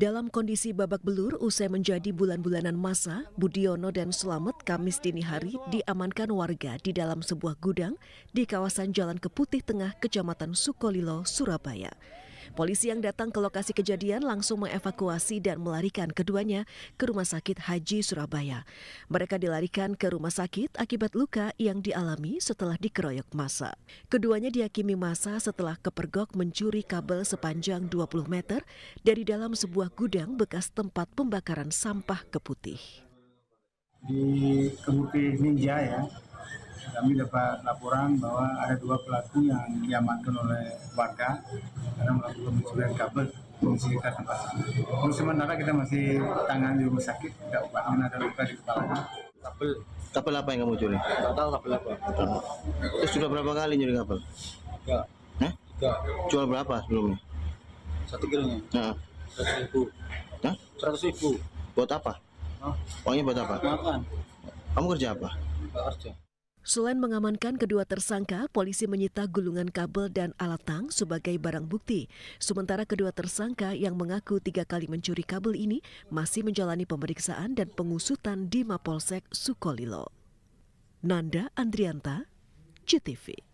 Dalam kondisi babak belur usai menjadi bulan-bulanan masa, Budiono dan Selamat Kamis dini hari diamankan warga di dalam sebuah gudang di kawasan Jalan Keputih Tengah, Kecamatan Sukolilo, Surabaya. Polisi yang datang ke lokasi kejadian langsung mengevakuasi dan melarikan keduanya ke Rumah Sakit Haji Surabaya. Mereka dilarikan ke rumah sakit akibat luka yang dialami setelah dikeroyok masa. Keduanya dihakimi masa setelah kepergok mencuri kabel sepanjang 20 meter dari dalam sebuah gudang bekas tempat pembakaran sampah keputih. Di Keputih Ninja ya, kami dapat laporan bahwa ada dua pelaku yang diamankan oleh warga karena melakukan pencurian kabel menyisihkan tempat sana. Untuk sementara kita masih tangan di rumah sakit, tidak paham ada luka di kepala. Kabel. Kabel apa yang kamu curi? Tidak tahu kabel apa. Tidak. Terus sudah berapa kali nyuri kabel? Tiga. Hah? Tiga. Jual berapa sebelumnya? Satu kilonya. Nah. Seratus ribu. Hah? Seratus ribu. Buat apa? Hah? Uangnya buat apa? Makan. Kamu kerja apa? Tidak kerja. Selain mengamankan kedua tersangka, polisi menyita gulungan kabel dan alat tang sebagai barang bukti. Sementara kedua tersangka yang mengaku tiga kali mencuri kabel ini masih menjalani pemeriksaan dan pengusutan di Mapolsek Sukolilo. Nanda Andrianta, CTV.